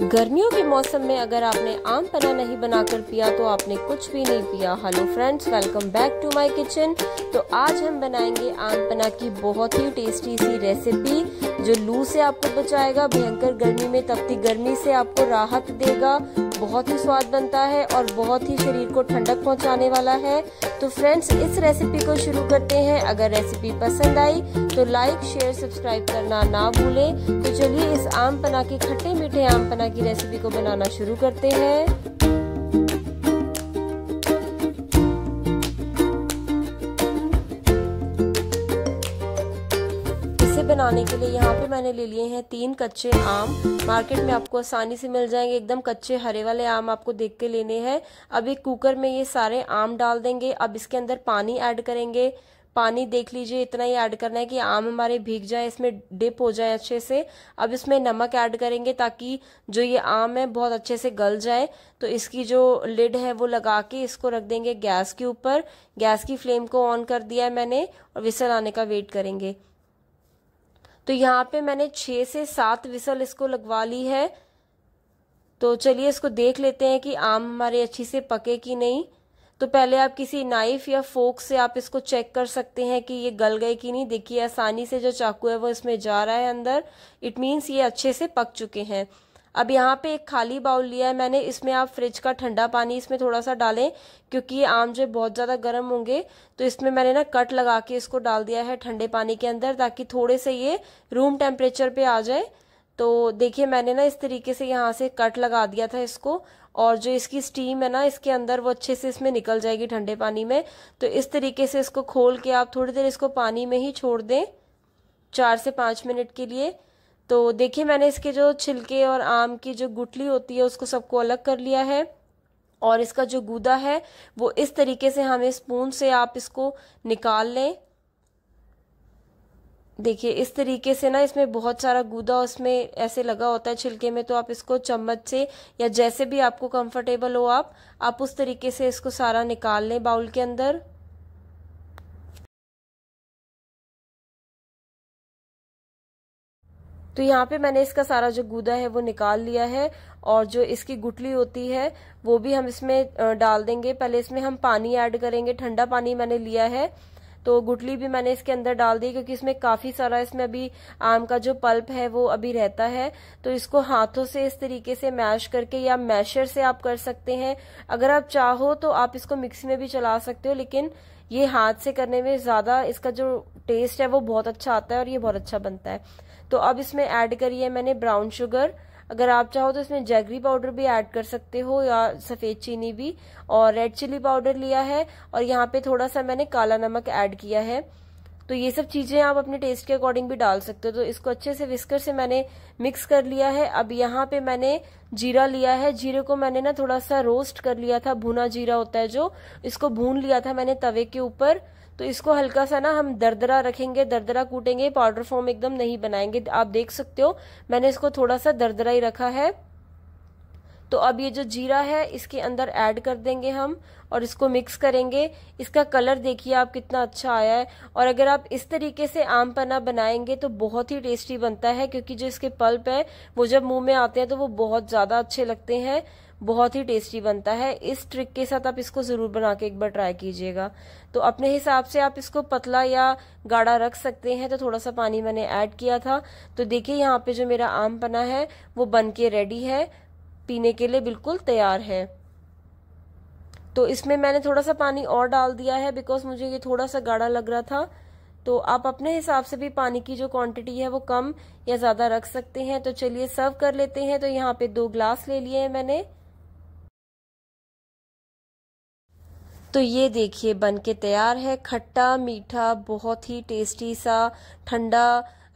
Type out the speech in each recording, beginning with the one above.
गर्मियों के मौसम में अगर आपने आम पना नहीं बनाकर पिया तो आपने कुछ भी नहीं पिया hello friends welcome back to my kitchen तो आज हम बनाएंगे आम पना की बहुत ही टेस्टी सी रेसिपी जो लू से आपको बचाएगा भयंकर गर्मी में तपती गर्मी से आपको राहत देगा बहुत ही स्वाद बनता है और बहुत ही शरीर को ठंडक पहुंचाने वाला है तो फ्रेंड्स इस रेसिपी को शुरू करते हैं अगर रेसिपी पसंद आई तो लाइक शेयर सब्सक्राइब करना ना भूलें तो आम पना के खट्टे मीठे आम पना की रेसिपी को बनाना शुरू करते हैं बनाने के लिए यहाँ पे मैंने ले लिए हैं तीन कच्चे आम मार्केट में आपको आसानी से मिल जाएंगे एकदम कच्चे हरे वाले आम आपको देख के लेने हैं अब एक कुकर में ये सारे आम डाल देंगे अब इसके अंदर पानी ऐड करेंगे पानी देख लीजिए इतना ही ऐड करना है कि आम हमारे भीग जाए इसमें डिप हो जाए अच्छे से अब इसमें नमक ऐड करेंगे ताकि जो ये आम है बहुत अच्छे से गल जाए तो इसकी जो लिड है वो लगा के इसको रख देंगे गैस के ऊपर गैस की फ्लेम को ऑन कर दिया है मैंने और विसल आने का वेट करेंगे तो यहाँ पे मैंने छः से सात विसल इसको लगवा ली है तो चलिए इसको देख लेते हैं कि आम हमारे अच्छी से पके कि नहीं तो पहले आप किसी नाइफ या फोक से आप इसको चेक कर सकते हैं कि ये गल गए कि नहीं देखिए आसानी से जो चाकू है वो इसमें जा रहा है अंदर इट मीन्स ये अच्छे से पक चुके हैं अब यहाँ पे एक खाली बाउल लिया है मैंने इसमें आप फ्रिज का ठंडा पानी इसमें थोड़ा सा डालें क्योंकि ये आम जो बहुत ज़्यादा गर्म होंगे तो इसमें मैंने ना कट लगा के इसको डाल दिया है ठंडे पानी के अंदर ताकि थोड़े से ये रूम टेम्परेचर पे आ जाए तो देखिए मैंने ना इस तरीके से यहाँ से कट लगा दिया था इसको और जो इसकी स्टीम है ना इसके अंदर वो अच्छे से इसमें निकल जाएगी ठंडे पानी में तो इस तरीके से इसको खोल के आप थोड़ी देर इसको पानी में ही छोड़ दें चार से पाँच मिनट के लिए तो देखिए मैंने इसके जो छिलके और आम की जो गुटली होती है उसको सबको अलग कर लिया है और इसका जो गूदा है वो इस तरीके से हमें स्पून से आप इसको निकाल लें देखिए इस तरीके से ना इसमें बहुत सारा गूदा उसमें ऐसे लगा होता है छिलके में तो आप इसको चम्मच से या जैसे भी आपको कंफर्टेबल हो आप आप उस तरीके से इसको सारा निकाल लें बाउल के अंदर तो यहाँ पे मैंने इसका सारा जो गूदा है वो निकाल लिया है और जो इसकी गुटली होती है वो भी हम इसमें डाल देंगे पहले इसमें हम पानी ऐड करेंगे ठंडा पानी मैंने लिया है तो गुटली भी मैंने इसके अंदर डाल दी क्योंकि इसमें काफ़ी सारा इसमें अभी आम का जो पल्प है वो अभी रहता है तो इसको हाथों से इस तरीके से मैश करके या मैशर से आप कर सकते हैं अगर आप चाहो तो आप इसको मिक्सी में भी चला सकते हो लेकिन ये हाथ से करने में ज़्यादा इसका जो टेस्ट है वो बहुत अच्छा आता है और ये बहुत अच्छा बनता है तो अब इसमें ऐड करिए मैंने ब्राउन शुगर अगर आप चाहो तो इसमें जैगरी पाउडर भी ऐड कर सकते हो या सफ़ेद चीनी भी और रेड चिली पाउडर लिया है और यहाँ पे थोड़ा सा मैंने काला नमक ऐड किया है तो ये सब चीज़ें आप अपने टेस्ट के अकॉर्डिंग भी डाल सकते हो तो इसको अच्छे से विस्कर से मैंने मिक्स कर लिया है अब यहाँ पे मैंने जीरा लिया है जीरे को मैंने ना थोड़ा सा रोस्ट कर लिया था भुना जीरा होता है जो इसको भून लिया था मैंने तवे के ऊपर तो इसको हल्का सा ना हम दरदरा रखेंगे दरदरा कूटेंगे पाउडर फॉर्म एकदम नहीं बनाएंगे आप देख सकते हो मैंने इसको थोड़ा सा दरदरा ही रखा है तो अब ये जो जीरा है इसके अंदर ऐड कर देंगे हम और इसको मिक्स करेंगे इसका कलर देखिए आप कितना अच्छा आया है और अगर आप इस तरीके से आम पना बनाएंगे तो बहुत ही टेस्टी बनता है क्योंकि जो इसके पल्प है वो जब मुंह में आते हैं तो वो बहुत ज़्यादा अच्छे लगते हैं बहुत ही टेस्टी बनता है इस ट्रिक के साथ आप इसको ज़रूर बना के एक बार ट्राई कीजिएगा तो अपने हिसाब से आप इसको पतला या गाढ़ा रख सकते हैं तो थोड़ा सा पानी मैंने ऐड किया था तो देखिए यहाँ पे जो मेरा आम पना है वो बन के रेडी है पीने के लिए बिल्कुल तैयार है तो इसमें मैंने थोड़ा सा पानी और डाल दिया है बिकॉज मुझे ये थोड़ा सा गाढ़ा लग रहा था तो आप अपने हिसाब से भी पानी की जो क्वांटिटी है वो कम या ज़्यादा रख सकते हैं तो चलिए सर्व कर लेते हैं तो यहाँ पे दो ग्लास ले लिए हैं मैंने तो ये देखिए बन के तैयार है खट्टा मीठा बहुत ही टेस्टी सा ठंडा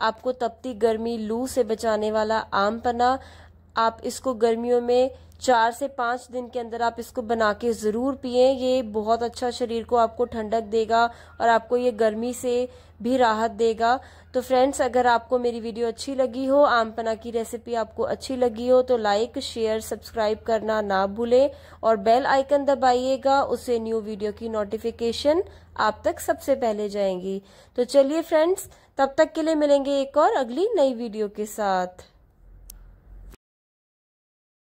आपको तपती गर्मी लू से बचाने वाला आम पना आप इसको गर्मियों में चार से पांच दिन के अंदर आप इसको बना के ज़रूर पिए ये बहुत अच्छा शरीर को आपको ठंडक देगा और आपको ये गर्मी से भी राहत देगा तो फ्रेंड्स अगर आपको मेरी वीडियो अच्छी लगी हो आम पना की रेसिपी आपको अच्छी लगी हो तो लाइक शेयर सब्सक्राइब करना ना भूलें और बेल आइकन दबाइएगा उससे न्यू वीडियो की नोटिफिकेशन आप तक सबसे पहले जाएंगी तो चलिए फ्रेंड्स तब तक के लिए मिलेंगे एक और अगली नई वीडियो के साथ